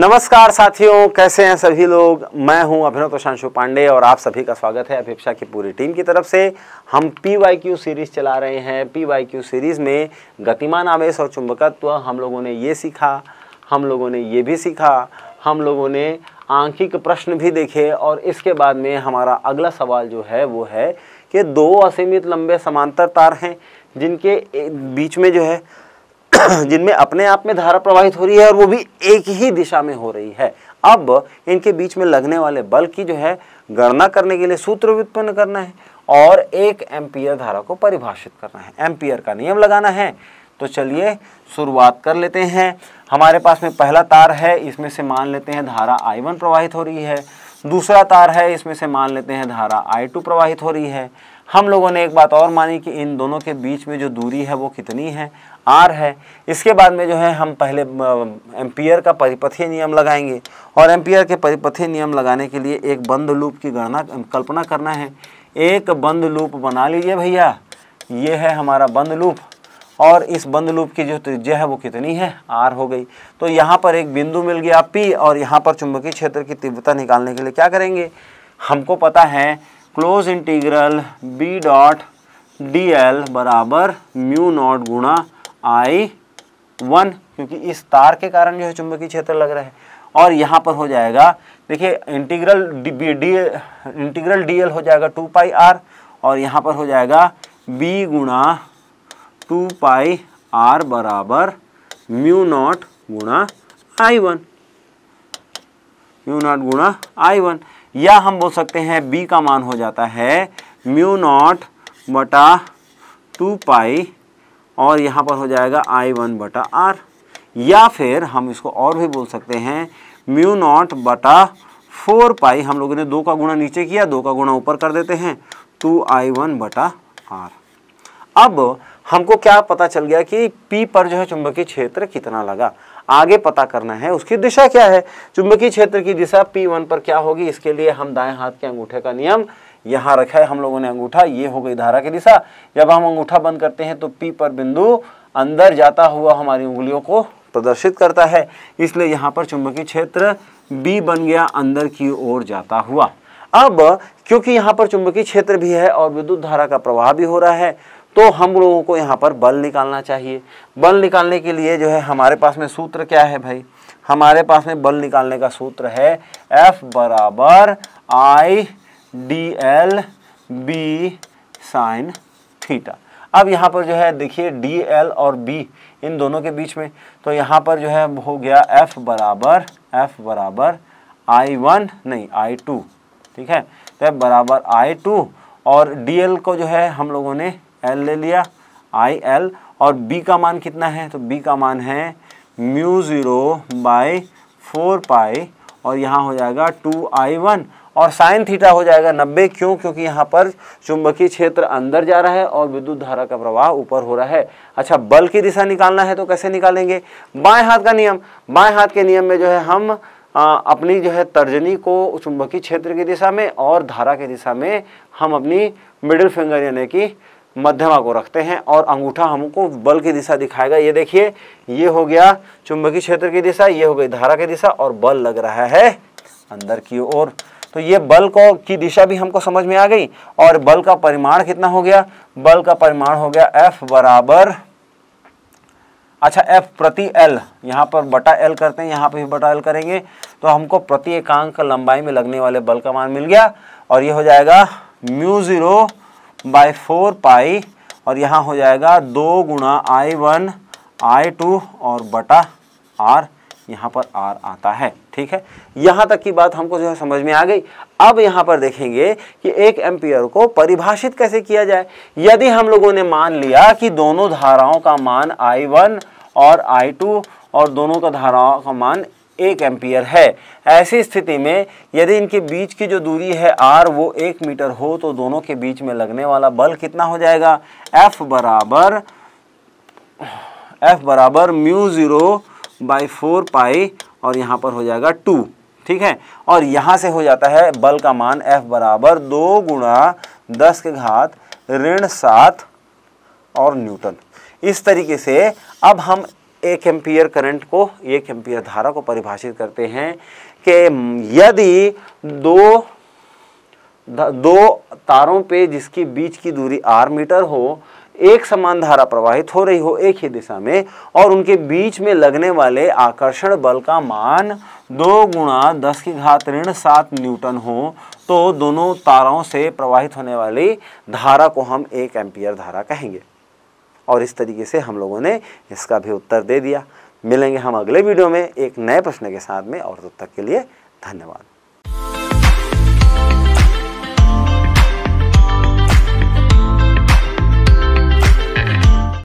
नमस्कार साथियों कैसे हैं सभी लोग मैं हूं अभिनव प्रशांशु पांडे और आप सभी का स्वागत है अभिपक्षा की पूरी टीम की तरफ से हम पी वाई क्यू सीरीज़ चला रहे हैं पी वाई क्यू सीरीज़ में गतिमान आवेश और चुंबकत्व हम लोगों ने ये सीखा हम लोगों ने ये भी सीखा हम लोगों ने आंखिक प्रश्न भी देखे और इसके बाद में हमारा अगला सवाल जो है वो है कि दो असीमित लंबे समांतर तार हैं जिनके बीच में जो है जिनमें अपने आप में धारा प्रवाहित हो रही है और वो भी एक ही दिशा में हो रही है अब इनके बीच में लगने वाले बल की जो है गणना करने के लिए सूत्र व्युत्पन्न करना है और एक एम्पियर धारा को परिभाषित करना है एम्पियर का नियम लगाना है तो चलिए शुरुआत कर लेते हैं हमारे पास में पहला तार है इसमें से मान लेते हैं धारा वन प्रवाहित हो रही है दूसरा तार है इसमें से मान लेते हैं धारा टू प्रवाहित हो रही है हम लोगों ने एक बात और मानी कि इन दोनों के बीच में जो दूरी है वो कितनी है आर है इसके बाद में जो है हम पहले एम्पियर का परिपथीय नियम लगाएंगे और एम्पियर के परिपथीय नियम लगाने के लिए एक बंद लूप की गणना कल्पना करना है एक बंद लूप बना लीजिए भैया ये है हमारा बंद लूप और इस बंद लूप की जो त्रिज्या है वो कितनी है आर हो गई तो यहाँ पर एक बिंदु मिल गया पी और यहाँ पर चुंबकीय क्षेत्र की तीव्रता निकालने के लिए क्या करेंगे हमको पता है close integral B dot D L बराबर म्यू नॉट गुणा आई वन क्योंकि इस तार के कारण जो है चुंबकीय क्षेत्र लग रहा है और यहाँ पर हो जाएगा देखिए integral D D integral D L हो जाएगा टू पाई आर और यहाँ पर हो जाएगा बी गुणा टू पाई आर बराबर म्यू नॉट गुणा आई वन म्यू नॉट गुणा आई वन या हम बोल सकते हैं बी का मान हो जाता है म्यू नॉट बटा टू पाई और यहाँ पर हो जाएगा आई वन बटा आर या फिर हम इसको और भी बोल सकते हैं म्यू नॉट बटा फोर पाई हम लोगों ने दो का गुणा नीचे किया दो का गुणा ऊपर कर देते हैं टू आई वन बटा आर अब हमको क्या पता चल गया कि P पर जो है चुंबकीय क्षेत्र कितना लगा आगे पता करना है उसकी दिशा क्या है चुंबकीय क्षेत्र की दिशा P1 पर क्या होगी इसके लिए हम दाएं हाथ के अंगूठे का नियम यहाँ रखा है हम लोगों ने अंगूठा ये हो गई धारा की दिशा जब हम अंगूठा बंद करते हैं तो P पर बिंदु अंदर जाता हुआ हमारी उंगलियों को प्रदर्शित करता है इसलिए यहाँ पर चुंबकीय क्षेत्र बी बन गया अंदर की ओर जाता हुआ अब क्योंकि यहाँ पर चुंबकीय क्षेत्र भी है और विद्युत धारा का प्रवाह भी हो रहा है तो हम लोगों को यहाँ पर बल निकालना चाहिए बल निकालने के लिए जो है हमारे पास में सूत्र क्या है भाई हमारे पास में बल निकालने का सूत्र है F बराबर I D L B sine theta अब यहाँ पर जो है देखिए डी एल और बी इन दोनों के बीच में तो यहाँ पर जो है हो गया F बराबर एफ बराबर आई वन नहीं आई टू ठीक है तो बराबर आई टू और डी एल को जो है हम लोगों ने एल ले लिया आई एल और बी का मान कितना है तो बी का मान है mu zero by four pi और यहाँ हो जाएगा टू आई वन और साइन थीटा हो जाएगा नब्बे क्यों क्योंकि यहाँ पर चुंबकीय क्षेत्र अंदर जा रहा है और विद्युत धारा का प्रवाह ऊपर हो रहा है अच्छा बल की दिशा निकालना है तो कैसे निकालेंगे बाएं हाथ का नियम बाएं हाथ के नियम में जो है हम आ, अपनी जो है तर्जनी को चुंबकीय क्षेत्र की दिशा में और धारा की दिशा में हम अपनी मिडिल फिंगर यानी कि मध्यमा को रखते हैं और अंगूठा हमको बल की दिशा दिखाएगा ये देखिए ये हो गया चुंबकीय क्षेत्र की दिशा ये हो गई धारा की दिशा और बल लग रहा है अंदर की ओर तो ये बल को की दिशा भी हमको समझ में आ गई और बल का परिमाण कितना हो गया बल का परिमाण हो गया एफ बराबर अच्छा एफ प्रति एल यहाँ पर बटा एल करते हैं यहाँ पर भी बटा एल करेंगे तो हमको प्रति एकांक लंबाई में लगने वाले बल का मान मिल गया और ये हो जाएगा mu zero by four pi और यहाँ हो जाएगा दो गुणा आई वन आई टू और बटा आर यहाँ पर आर आता है ठीक है यहाँ तक की बात हमको जो है समझ में आ गई अब यहाँ पर देखेंगे कि एक एम्पियर को परिभाषित कैसे किया जाए यदि हम लोगों ने मान लिया कि दोनों धाराओं का मान आई वन और आई टू और दोनों का धाराओं का मान एक एम्पियर है ऐसी स्थिति में यदि इनके बीच की जो दूरी है आर वो एक मीटर हो तो दोनों के बीच में लगने वाला बल कितना हो जाएगा एफ बराबर एफ बराबर mu zero by four pi और यहाँ पर हो जाएगा टू ठीक है और यहाँ से हो जाता है बल का मान एफ बराबर दो गुणा दस के घात ऋण सात और न्यूटन इस तरीके से अब हम एक एम्पियर करंट को एक एम्पियर धारा को परिभाषित करते हैं कि यदि दो दो तारों पे जिसकी बीच की दूरी आर मीटर हो एक समान धारा प्रवाहित हो रही हो एक ही दिशा में और उनके बीच में लगने वाले आकर्षण बल का मान दो गुणा दस की घात ऋण सात न्यूटन हो तो दोनों तारों से प्रवाहित होने वाली धारा को हम एक एम्पियर धारा कहेंगे और इस तरीके से हम लोगों ने इसका भी उत्तर दे दिया मिलेंगे हम अगले वीडियो में एक नए प्रश्न के साथ में और तब तक के लिए धन्यवाद